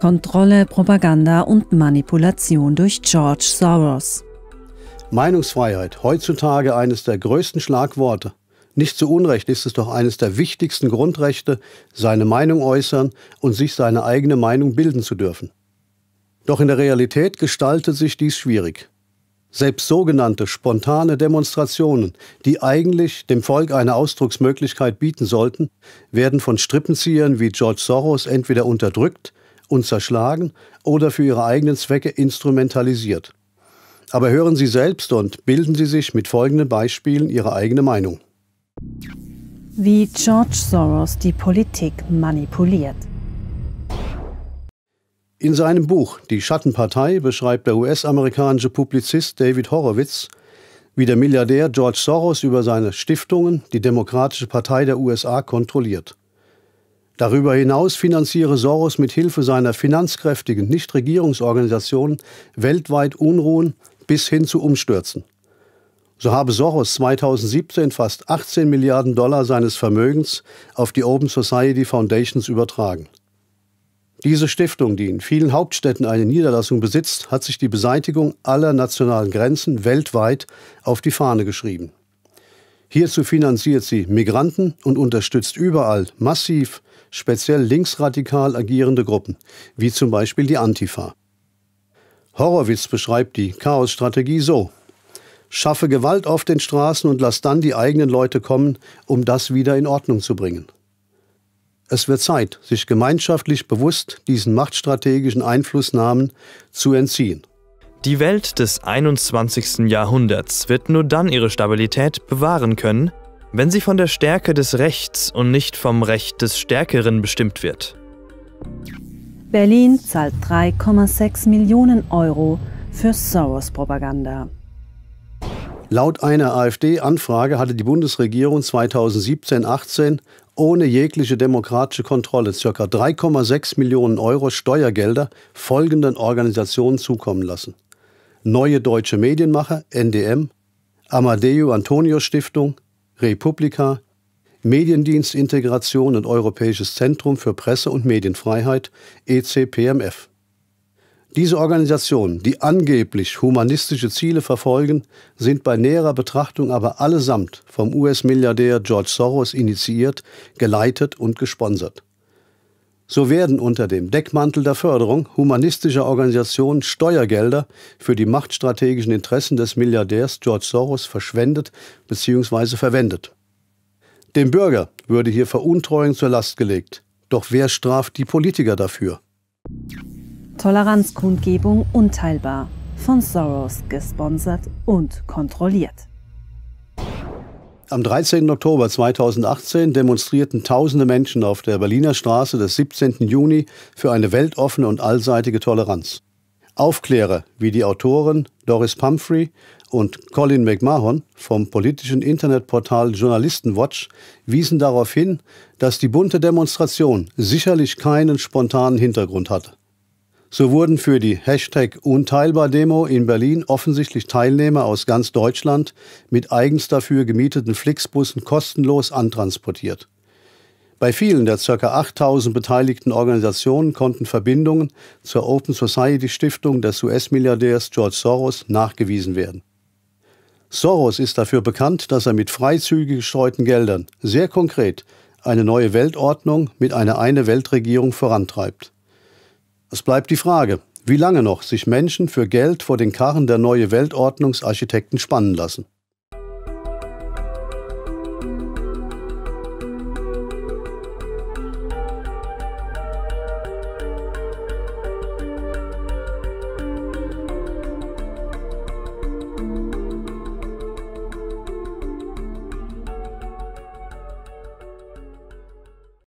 Kontrolle, Propaganda und Manipulation durch George Soros. Meinungsfreiheit, heutzutage eines der größten Schlagworte. Nicht zu Unrecht ist es doch eines der wichtigsten Grundrechte, seine Meinung äußern und sich seine eigene Meinung bilden zu dürfen. Doch in der Realität gestaltet sich dies schwierig. Selbst sogenannte spontane Demonstrationen, die eigentlich dem Volk eine Ausdrucksmöglichkeit bieten sollten, werden von Strippenziehern wie George Soros entweder unterdrückt und zerschlagen oder für ihre eigenen Zwecke instrumentalisiert. Aber hören Sie selbst und bilden Sie sich mit folgenden Beispielen Ihre eigene Meinung. Wie George Soros die Politik manipuliert. In seinem Buch Die Schattenpartei beschreibt der US-amerikanische Publizist David Horowitz, wie der Milliardär George Soros über seine Stiftungen die Demokratische Partei der USA kontrolliert. Darüber hinaus finanziere Soros mit Hilfe seiner finanzkräftigen Nichtregierungsorganisation weltweit Unruhen bis hin zu Umstürzen. So habe Soros 2017 fast 18 Milliarden Dollar seines Vermögens auf die Open Society Foundations übertragen. Diese Stiftung, die in vielen Hauptstädten eine Niederlassung besitzt, hat sich die Beseitigung aller nationalen Grenzen weltweit auf die Fahne geschrieben. Hierzu finanziert sie Migranten und unterstützt überall massiv speziell linksradikal agierende Gruppen, wie zum Beispiel die Antifa. Horowitz beschreibt die Chaosstrategie so. Schaffe Gewalt auf den Straßen und lass dann die eigenen Leute kommen, um das wieder in Ordnung zu bringen. Es wird Zeit, sich gemeinschaftlich bewusst diesen machtstrategischen Einflussnahmen zu entziehen. Die Welt des 21. Jahrhunderts wird nur dann ihre Stabilität bewahren können, wenn sie von der Stärke des Rechts und nicht vom Recht des Stärkeren bestimmt wird. Berlin zahlt 3,6 Millionen Euro für Soros-Propaganda. Laut einer AfD-Anfrage hatte die Bundesregierung 2017-18 ohne jegliche demokratische Kontrolle ca. 3,6 Millionen Euro Steuergelder folgenden Organisationen zukommen lassen. Neue Deutsche Medienmacher, NDM, Amadeo Antonio Stiftung, Republika, Mediendienstintegration und Europäisches Zentrum für Presse- und Medienfreiheit, ECPMF. Diese Organisationen, die angeblich humanistische Ziele verfolgen, sind bei näherer Betrachtung aber allesamt vom US-Milliardär George Soros initiiert, geleitet und gesponsert. So werden unter dem Deckmantel der Förderung humanistischer Organisationen Steuergelder für die machtstrategischen Interessen des Milliardärs George Soros verschwendet bzw. verwendet. Dem Bürger würde hier Veruntreuung zur Last gelegt. Doch wer straft die Politiker dafür? Toleranzkundgebung unteilbar. Von Soros gesponsert und kontrolliert. Am 13. Oktober 2018 demonstrierten tausende Menschen auf der Berliner Straße des 17. Juni für eine weltoffene und allseitige Toleranz. Aufklärer wie die Autoren Doris Pumphrey und Colin McMahon vom politischen Internetportal Journalistenwatch wiesen darauf hin, dass die bunte Demonstration sicherlich keinen spontanen Hintergrund hatte. So wurden für die Hashtag Unteilbar-Demo in Berlin offensichtlich Teilnehmer aus ganz Deutschland mit eigens dafür gemieteten Flixbussen kostenlos antransportiert. Bei vielen der ca. 8000 beteiligten Organisationen konnten Verbindungen zur Open Society Stiftung des US-Milliardärs George Soros nachgewiesen werden. Soros ist dafür bekannt, dass er mit freizügig gestreuten Geldern, sehr konkret, eine neue Weltordnung mit einer eine Weltregierung vorantreibt. Es bleibt die Frage, wie lange noch sich Menschen für Geld vor den Karren der neue Weltordnungsarchitekten spannen lassen.